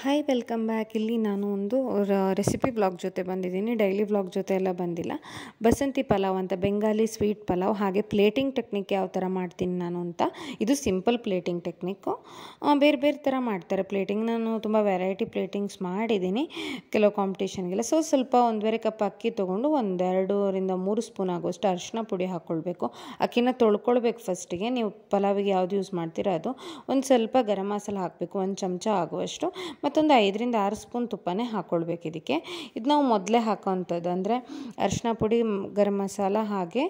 hi welcome back ಇಲ್ಲಿ ನಾನು ಒಂದು ರೆಸಿಪಿ ಬ್ಲಾಗ್ ಜೊತೆ ಬಂದಿದ್ದೀನಿ ಡೈಲಿ ಬ್ಲಾಗ್ ಜೊತೆ ಎಲ್ಲ ಬಂದಿಲ್ಲ ಬಸಂತಿ ಪಲಾವ್ ಅಂತ ಬೆಂಗಾಲಿ ಸ್ವೀಟ್ ಪಲಾವ್ ಹಾಗೆ ಪ್ಲೇಟಿಂಗ್ ಟೆಕ್ನಿಕ್ ಯಾವ ಥರ ಮಾಡ್ತೀನಿ ನಾನು ಅಂತ ಇದು ಸಿಂಪಲ್ ಪ್ಲೇಟಿಂಗ್ ಟೆಕ್ನಿಕ್ಕು ಬೇರೆ ಬೇರೆ ಥರ ಮಾಡ್ತಾರೆ ಪ್ಲೇಟಿಂಗ್ ನಾನು ತುಂಬ ವೆರೈಟಿ ಪ್ಲೇಟಿಂಗ್ಸ್ ಮಾಡಿದ್ದೀನಿ ಕೆಲವು ಕಾಂಪಿಟೇಷನ್ಗೆಲ್ಲ ಸೊ ಸ್ವಲ್ಪ ಒಂದುವರೆ ಕಪ್ ಅಕ್ಕಿ ತೊಗೊಂಡು ಒಂದೆರಡರಿಂದ ಮೂರು ಸ್ಪೂನ್ ಆಗುವಷ್ಟು ಅರಿಶಿನ ಪುಡಿ ಹಾಕ್ಕೊಳ್ಬೇಕು ಅಕ್ಕಿನ ತೊಳ್ಕೊಳ್ಬೇಕು ಫಸ್ಟಿಗೆ ನೀವು ಪಲಾವಿಗೆ ಯಾವುದು ಯೂಸ್ ಮಾಡ್ತೀರಾ ಅದು ಒಂದು ಸ್ವಲ್ಪ ಗರಂ ಮಸಾಲ ಹಾಕಬೇಕು ಒಂದು ಚಮಚ ಆಗುವಷ್ಟು ಮತ್ತೊಂದು ಐದರಿಂದ ಆರು ಸ್ಪೂನ್ ತುಪ್ಪನೇ ಹಾಕ್ಕೊಳ್ಬೇಕು ಇದಕ್ಕೆ ಇದು ನಾವು ಮೊದಲೇ ಹಾಕೋವಂಥದ್ದು ಅಂದರೆ ಅರಿಶಿನ ಪುಡಿ ಗರಂ ಮಸಾಲ ಹಾಗೆ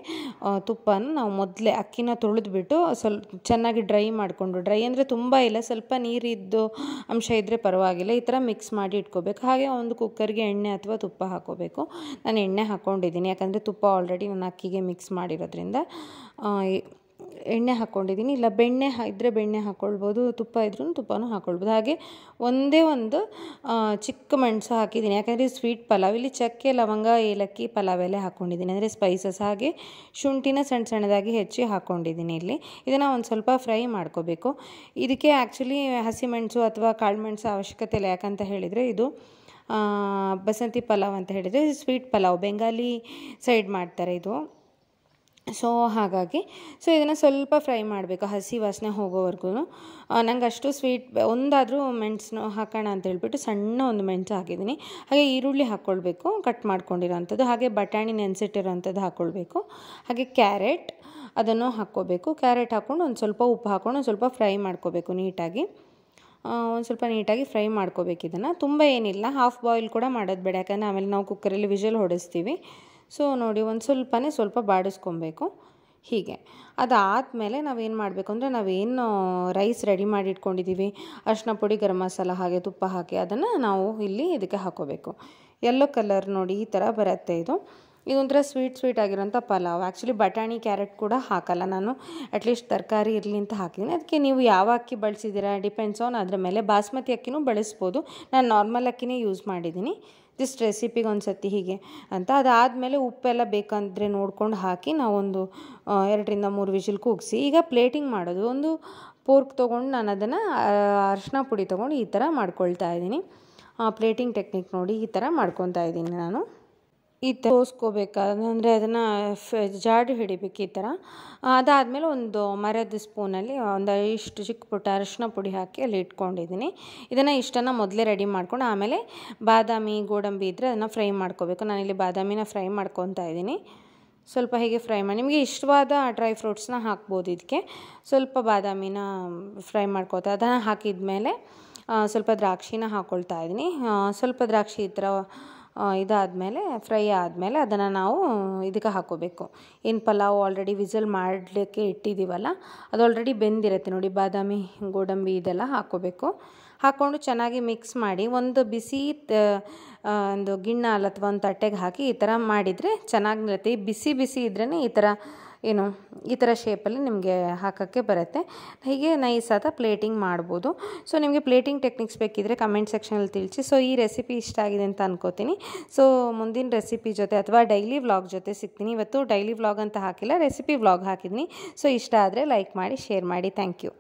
ತುಪ್ಪನ ನಾವು ಮೊದಲೇ ಅಕ್ಕಿನ ತುಳಿದ್ಬಿಟ್ಟು ಸ್ವಲ್ಪ ಚೆನ್ನಾಗಿ ಡ್ರೈ ಮಾಡಿಕೊಂಡು ಡ್ರೈ ಅಂದರೆ ತುಂಬ ಇಲ್ಲ ಸ್ವಲ್ಪ ನೀರಿದ್ದು ಅಂಶ ಇದ್ದರೆ ಪರವಾಗಿಲ್ಲ ಈ ಥರ ಮಿಕ್ಸ್ ಮಾಡಿ ಇಟ್ಕೋಬೇಕು ಹಾಗೆ ಒಂದು ಕುಕ್ಕರ್ಗೆ ಎಣ್ಣೆ ಅಥವಾ ತುಪ್ಪ ಹಾಕೋಬೇಕು ನಾನು ಎಣ್ಣೆ ಹಾಕ್ಕೊಂಡಿದ್ದೀನಿ ಯಾಕಂದರೆ ತುಪ್ಪ ಆಲ್ರೆಡಿ ನಾನು ಅಕ್ಕಿಗೆ ಮಿಕ್ಸ್ ಮಾಡಿರೋದ್ರಿಂದ ಎಣ್ಣೆ ಹಾಕ್ಕೊಂಡಿದ್ದೀನಿ ಇಲ್ಲ ಬೆಣ್ಣೆ ಇದ್ದರೆ ಬೆಣ್ಣೆ ಹಾಕ್ಕೊಳ್ಬೋದು ತುಪ್ಪ ಇದ್ರೂ ತುಪ್ಪನೂ ಹಾಕ್ಕೊಳ್ಬೋದು ಹಾಗೆ ಒಂದೇ ಒಂದು ಚಿಕ್ಕ ಮೆಣಸು ಹಾಕಿದ್ದೀನಿ ಯಾಕಂದರೆ ಸ್ವೀಟ್ ಪಲಾವ್ ಇಲ್ಲಿ ಚಕ್ಕೆ ಲವಂಗ ಏಲಕ್ಕಿ ಪಲಾವ್ ಹಾಕ್ಕೊಂಡಿದ್ದೀನಿ ಅಂದರೆ ಸ್ಪೈಸಸ್ ಹಾಗೆ ಶುಂಠಿನ ಸಣ್ಣ ಸಣ್ಣದಾಗಿ ಹೆಚ್ಚಿ ಹಾಕ್ಕೊಂಡಿದ್ದೀನಿ ಇಲ್ಲಿ ಇದನ್ನು ಒಂದು ಸ್ವಲ್ಪ ಫ್ರೈ ಮಾಡ್ಕೋಬೇಕು ಇದಕ್ಕೆ ಆ್ಯಕ್ಚುಲಿ ಹಸಿಮೆಣಸು ಅಥವಾ ಕಾಳು ಮೆಣಸು ಅವಶ್ಯಕತೆ ಇಲ್ಲ ಯಾಕಂತ ಹೇಳಿದರೆ ಇದು ಬಸಂತಿ ಪಲಾವ್ ಅಂತ ಹೇಳಿದರೆ ಸ್ವೀಟ್ ಪಲಾವ್ ಬೆಂಗಾಲಿ ಸೈಡ್ ಮಾಡ್ತಾರೆ ಇದು ಸೊ ಹಾಗಾಗಿ ಸೊ ಇದನ್ನು ಸ್ವಲ್ಪ ಫ್ರೈ ಮಾಡಬೇಕು ಹಸಿ ವಾಸನೆ ಹೋಗೋವರೆಗೂ ನಂಗೆ ಅಷ್ಟು ಸ್ವೀಟ್ ಒಂದಾದರೂ ಮೆಣಸನ್ನು ಹಾಕೋಣ ಅಂತ ಹೇಳ್ಬಿಟ್ಟು ಸಣ್ಣ ಒಂದು ಮೆಣಸು ಹಾಕಿದ್ದೀನಿ ಹಾಗೆ ಈರುಳ್ಳಿ ಹಾಕ್ಕೊಳ್ಬೇಕು ಕಟ್ ಮಾಡ್ಕೊಂಡಿರೋವಂಥದ್ದು ಹಾಗೆ ಬಟಾಣಿ ನೆನೆಸಿಟ್ಟಿರೋಂಥದ್ದು ಹಾಕ್ಕೊಳ್ಬೇಕು ಹಾಗೆ ಕ್ಯಾರೆಟ್ ಅದನ್ನು ಹಾಕ್ಕೋಬೇಕು ಕ್ಯಾರೆಟ್ ಹಾಕ್ಕೊಂಡು ಒಂದು ಸ್ವಲ್ಪ ಉಪ್ಪು ಹಾಕ್ಕೊಂಡು ಒಂದು ಸ್ವಲ್ಪ ಫ್ರೈ ಮಾಡ್ಕೋಬೇಕು ನೀಟಾಗಿ ಒಂದು ಸ್ವಲ್ಪ ನೀಟಾಗಿ ಫ್ರೈ ಮಾಡ್ಕೋಬೇಕು ಇದನ್ನು ತುಂಬ ಏನಿಲ್ಲ ಹಾಫ್ ಬಾಯ್ಲ್ ಕೂಡ ಮಾಡೋದು ಬೇಡ ಯಾಕಂದರೆ ಆಮೇಲೆ ನಾವು ಕುಕ್ಕರಲ್ಲಿ ವಿಜಲ್ ಹೊಡಿಸ್ತೀವಿ ಸೊ ನೋಡಿ ಒಂದು ಸ್ವಲ್ಪನೇ ಸ್ವಲ್ಪ ಬಾಡಿಸ್ಕೊಬೇಕು ಹೀಗೆ ಅದಾದಮೇಲೆ ನಾವೇನು ಮಾಡಬೇಕು ಅಂದರೆ ನಾವೇನು ರೈಸ್ ರೆಡಿ ಮಾಡಿ ಇಟ್ಕೊಂಡಿದ್ದೀವಿ ಅರಿಶಿನ ಪುಡಿ ಗರಂ ಮಸಾಲ ಹಾಗೆ ತುಪ್ಪ ಹಾಕಿ ಅದನ್ನು ನಾವು ಇಲ್ಲಿ ಇದಕ್ಕೆ ಹಾಕೋಬೇಕು ಯೆಲ್ಲೋ ಕಲರ್ ನೋಡಿ ಈ ಥರ ಬರುತ್ತೆ ಇದು ಇದೊಂಥರ ಸ್ವೀಟ್ ಸ್ವೀಟ್ ಆಗಿರೋಂಥ ಪಲಾವ್ ಆ್ಯಕ್ಚುಲಿ ಬಟಾಣಿ ಕ್ಯಾರೆಟ್ ಕೂಡ ಹಾಕಲ್ಲ ನಾನು ಅಟ್ಲೀಸ್ಟ್ ತರಕಾರಿ ಇರಲಿ ಅಂತ ಹಾಕಿದ್ದೀನಿ ಅದಕ್ಕೆ ನೀವು ಯಾವ ಅಕ್ಕಿ ಬಳಸಿದ್ದೀರಾ ಡಿಪೆಂಡ್ಸ್ ಆನ್ ಅದರ ಮೇಲೆ ಬಾಸ್ಮತಿ ಅಕ್ಕಿನೂ ಬಳಸ್ಬೋದು ನಾನು ನಾರ್ಮಲ್ ಅಕ್ಕಿನೇ ಯೂಸ್ ಮಾಡಿದ್ದೀನಿ ಜಸ್ಟ್ ರೆಸಿಪಿಗೆ ಒಂದು ಸತಿ ಹೀಗೆ ಅಂತ ಅದಾದಮೇಲೆ ಉಪ್ಪೆಲ್ಲ ಬೇಕಂದರೆ ನೋಡ್ಕೊಂಡು ಹಾಕಿ ನಾವೊಂದು ಎರಡರಿಂದ ಮೂರು ವಿಷಲ್ ಕೂಗಿಸಿ ಈಗ ಪ್ಲೇಟಿಂಗ್ ಮಾಡೋದು ಒಂದು ಪೋರ್ಕ್ ತೊಗೊಂಡು ನಾನು ಅದನ್ನು ಅರಿಶಿನ ಪುಡಿ ತೊಗೊಂಡು ಈ ಥರ ಮಾಡ್ಕೊಳ್ತಾ ಇದ್ದೀನಿ ಪ್ಲೇಟಿಂಗ್ ಟೆಕ್ನಿಕ್ ನೋಡಿ ಈ ಥರ ಮಾಡ್ಕೊತಾ ಇದ್ದೀನಿ ನಾನು ಈ ಥರ ಅಂದರೆ ಅದನ್ನು ಜಾಡಿ ಹಿಡಿಬೇಕು ಈ ಥರ ಅದಾದಮೇಲೆ ಒಂದು ಮರದ ಸ್ಪೂನಲ್ಲಿ ಒಂದು ಇಷ್ಟು ಚಿಕ್ಕ ಪುಟ್ಟ ಅರಿಶಿನ ಪುಡಿ ಹಾಕಿ ಅಲ್ಲಿ ಇಟ್ಕೊಂಡಿದ್ದೀನಿ ಇದನ್ನು ಇಷ್ಟನ್ನು ಮೊದಲೇ ರೆಡಿ ಮಾಡ್ಕೊಂಡು ಆಮೇಲೆ ಬಾದಾಮಿ ಗೋಡಂಬಿ ಇದ್ದರೆ ಅದನ್ನು ಫ್ರೈ ಮಾಡ್ಕೋಬೇಕು ನಾನಿಲ್ಲಿ ಬಾದಾಮಿನ ಫ್ರೈ ಮಾಡ್ಕೊತಾ ಇದ್ದೀನಿ ಸ್ವಲ್ಪ ಹೀಗೆ ಫ್ರೈ ಮಾಡಿ ನಿಮಗೆ ಇಷ್ಟವಾದ ಡ್ರೈ ಫ್ರೂಟ್ಸ್ನ ಹಾಕ್ಬೋದು ಇದಕ್ಕೆ ಸ್ವಲ್ಪ ಬಾದಾಮಿನ ಫ್ರೈ ಮಾಡ್ಕೋತಾ ಅದನ್ನು ಹಾಕಿದ ಮೇಲೆ ಸ್ವಲ್ಪ ದ್ರಾಕ್ಷಿನ ಹಾಕ್ಕೊಳ್ತಾ ಇದ್ದೀನಿ ಸ್ವಲ್ಪ ದ್ರಾಕ್ಷಿ ಈ ಥರ ಇದಾದಮೇಲೆ ಫ್ರೈ ಆದಮೇಲೆ ಅದನ್ನು ನಾವು ಇದಕ್ಕೆ ಹಾಕೋಬೇಕು ಏನು ಪಲಾವ್ ಆಲ್ರೆಡಿ ವಿಸಲ್ ಮಾಡಲಿಕ್ಕೆ ಇಟ್ಟಿದ್ದೀವಲ್ಲ ಅದು ಆಲ್ರೆಡಿ ಬೆಂದಿರುತ್ತೆ ನೋಡಿ ಬಾದಾಮಿ ಗೋಡಂಬಿ ಇದೆಲ್ಲ ಹಾಕೋಬೇಕು ಹಾಕ್ಕೊಂಡು ಚೆನ್ನಾಗಿ ಮಿಕ್ಸ್ ಮಾಡಿ ಒಂದು ಬಿಸಿ ಒಂದು ಗಿಣ್ಣ ಅಥವಾ ಒಂದು ತಟ್ಟೆಗೆ ಹಾಕಿ ಈ ಥರ ಮಾಡಿದರೆ ಚೆನ್ನಾಗಿರುತ್ತೆ ಬಿಸಿ ಬಿಸಿ ಇದ್ರೇ ಈ ಥರ ಏನು ಈ ಥರ ಶೇಪಲ್ಲಿ ನಿಮಗೆ ಹಾಕೋಕ್ಕೆ ಬರುತ್ತೆ ಹೀಗೆ ನೈಸಾದ ಪ್ಲೇಟಿಂಗ್ ಮಾಡ್ಬೋದು ಸೊ ನಿಮಗೆ ಪ್ಲೇಟಿಂಗ್ ಟೆಕ್ನಿಕ್ಸ್ ಬೇಕಿದ್ದರೆ ಕಮೆಂಟ್ ಸೆಕ್ಷನಲ್ಲಿ ತಿಳಿಸಿ ಸೊ ಈ ರೆಸಿಪಿ ಇಷ್ಟ ಆಗಿದೆ ಅಂತ ಅನ್ಕೋತೀನಿ ಸೊ ಮುಂದಿನ ರೆಸಿಪಿ ಜೊತೆ ಅಥವಾ ಡೈಲಿ ವ್ಲಾಗ್ ಜೊತೆ ಸಿಗ್ತೀನಿ ಇವತ್ತು ಡೈಲಿ ವ್ಲಾಗ್ ಅಂತ ಹಾಕಿಲ್ಲ ರೆಸಿಪಿ ವ್ಲಾಗ್ ಹಾಕಿದ್ದೀನಿ ಸೊ ಇಷ್ಟ ಆದರೆ ಲೈಕ್ ಮಾಡಿ ಶೇರ್ ಮಾಡಿ ಥ್ಯಾಂಕ್ ಯು